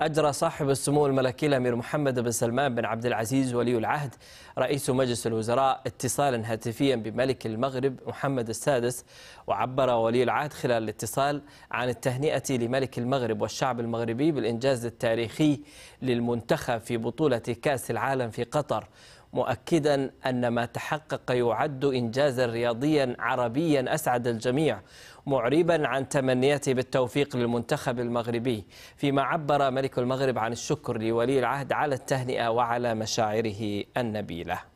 أجرى صاحب السمو الملكي الأمير محمد بن سلمان بن عبد العزيز ولي العهد رئيس مجلس الوزراء اتصالا هاتفيا بملك المغرب محمد السادس وعبر ولي العهد خلال الاتصال عن التهنئة لملك المغرب والشعب المغربي بالإنجاز التاريخي للمنتخب في بطولة كأس العالم في قطر مؤكدا أن ما تحقق يعد إنجازا رياضيا عربيا أسعد الجميع معربا عن تمنياته بالتوفيق للمنتخب المغربي فيما عبر ملك المغرب عن الشكر لولي العهد على التهنئة وعلى مشاعره النبيلة